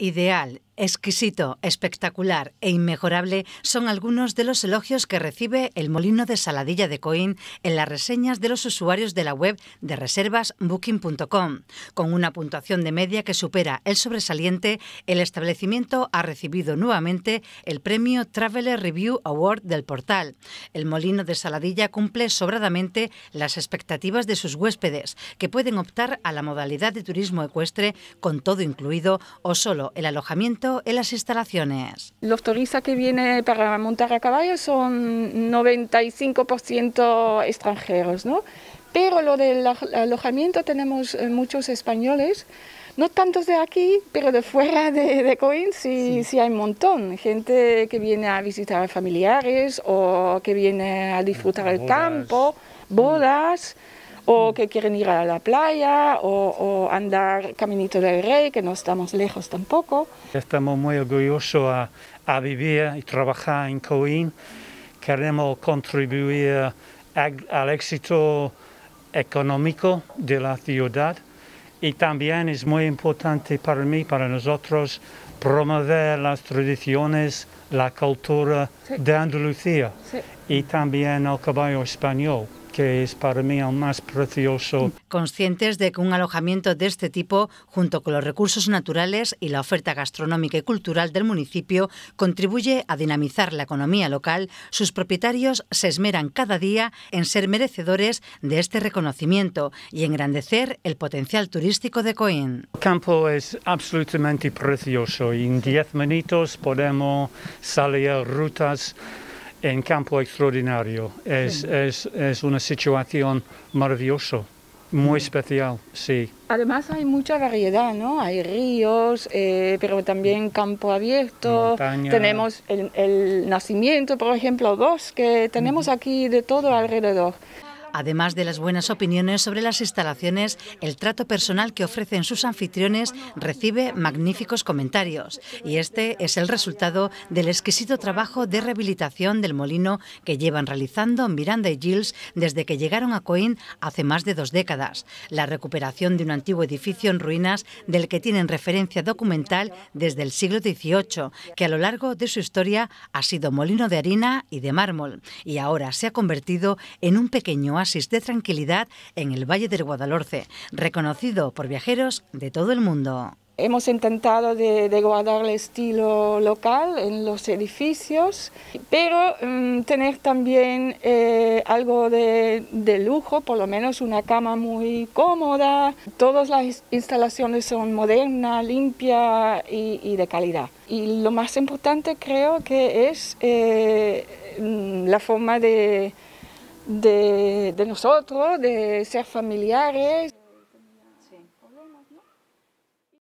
ideal, exquisito, espectacular e inmejorable son algunos de los elogios que recibe el molino de Saladilla de Coín en las reseñas de los usuarios de la web de reservas booking.com, con una puntuación de media que supera el sobresaliente, el establecimiento ha recibido nuevamente el premio Traveler Review Award del portal. El molino de Saladilla cumple sobradamente las expectativas de sus huéspedes, que pueden optar a la modalidad de turismo ecuestre con todo incluido o solo el alojamiento en las instalaciones. Los turistas que vienen para montar a caballo son 95% extranjeros, ¿no? Pero lo del alojamiento tenemos eh, muchos españoles, no tantos de aquí, pero de fuera de, de Coín sí, sí. hay un montón. Gente que viene a visitar familiares o que viene a disfrutar el campo, bodas o mm. que quieren ir a la playa o, andar caminito del rey, que no estamos lejos tampoco. Estamos muy orgullosos a, vivir y trabajar en Coín. Queremos contribuir al éxito económico de la ciudad y también es muy importante para mí, para nosotros, promover las tradiciones, la cultura de Andalucía y también el caballo español que es para mí el más precioso. Conscientes de que un alojamiento de este tipo, junto con los recursos naturales y la oferta gastronómica y cultural del municipio, contribuye a dinamizar la economía local, sus propietarios se esmeran cada día en ser merecedores de este reconocimiento y engrandecer el potencial turístico de Coín. El campo es absolutamente precioso y en diez minutos podemos salir rutas en campo extraordinario. Es, es, una situación maravillosa. Muy especial, sí. Además hay mucha variedad, ¿no? Hay ríos, eh, pero también campo abierto. Tenemos el, el, nacimiento, por ejemplo, bosque. Tenemos aquí de todo alrededor además de las buenas opiniones sobre las instalaciones, el trato personal que ofrecen sus anfitriones recibe magníficos comentarios. Y este es el resultado del exquisito trabajo de rehabilitación del molino que llevan realizando Miranda y Gilles desde que llegaron a Coín hace más de dos décadas. La recuperación de un antiguo edificio en ruinas del que tienen referencia documental desde el siglo XVIII, que a lo largo de su historia ha sido molino de harina y de mármol, y ahora se ha convertido en un pequeño oasis de tranquilidad en el Valle del Guadalhorce, reconocido por viajeros de todo el mundo. Hemos intentado de, guardar el estilo local en los edificios, pero mm, tener también eh, algo de, lujo, por lo menos una cama muy cómoda. Todas las instalaciones son modernas, limpias y, de calidad. Y lo más importante creo que es eh, mm, la forma de de, nosotros, de ser familiares.